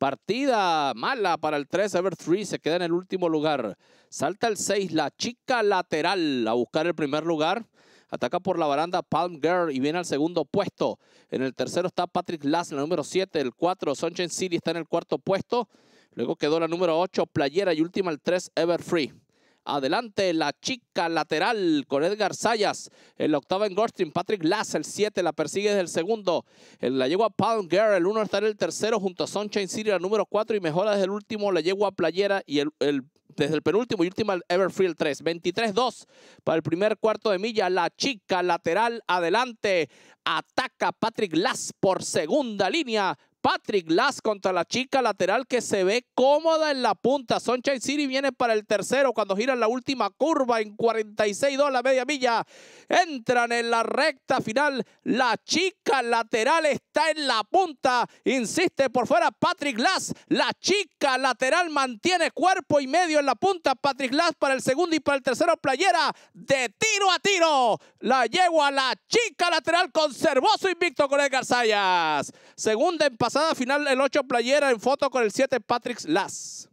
Partida mala para el 3, Everfree se queda en el último lugar. Salta el 6, la chica lateral a buscar el primer lugar. Ataca por la baranda Palm Girl y viene al segundo puesto. En el tercero está Patrick Lass, en la número 7. El 4, Sunshine City está en el cuarto puesto. Luego quedó la número 8, Playera y última el 3, Everfree. Adelante la chica lateral con Edgar Sayas. el octavo en Goldstein, Patrick Lass, el 7, la persigue desde el segundo. la la a Pound Girl, el 1 está en el tercero junto a Sunshine City, número 4 y mejora desde el último la a Playera y el, desde el penúltimo y último el Everfield 3. 23-2 para el primer cuarto de milla. La chica lateral adelante. Ataca Patrick Lass por segunda línea. Patrick Glass contra la chica lateral que se ve cómoda en la punta. Sunshine City viene para el tercero cuando giran la última curva en 46-2 la media milla. Entran en la recta final. La chica lateral está en la punta. Insiste por fuera Patrick Glass. La chica lateral mantiene cuerpo y medio en la punta. Patrick Glass para el segundo y para el tercero playera. De tiro a tiro. La yegua, la chica lateral conservó su invicto con el Garzayas. Segunda en pasada final el 8 playera en foto con el 7 Patrick Lass.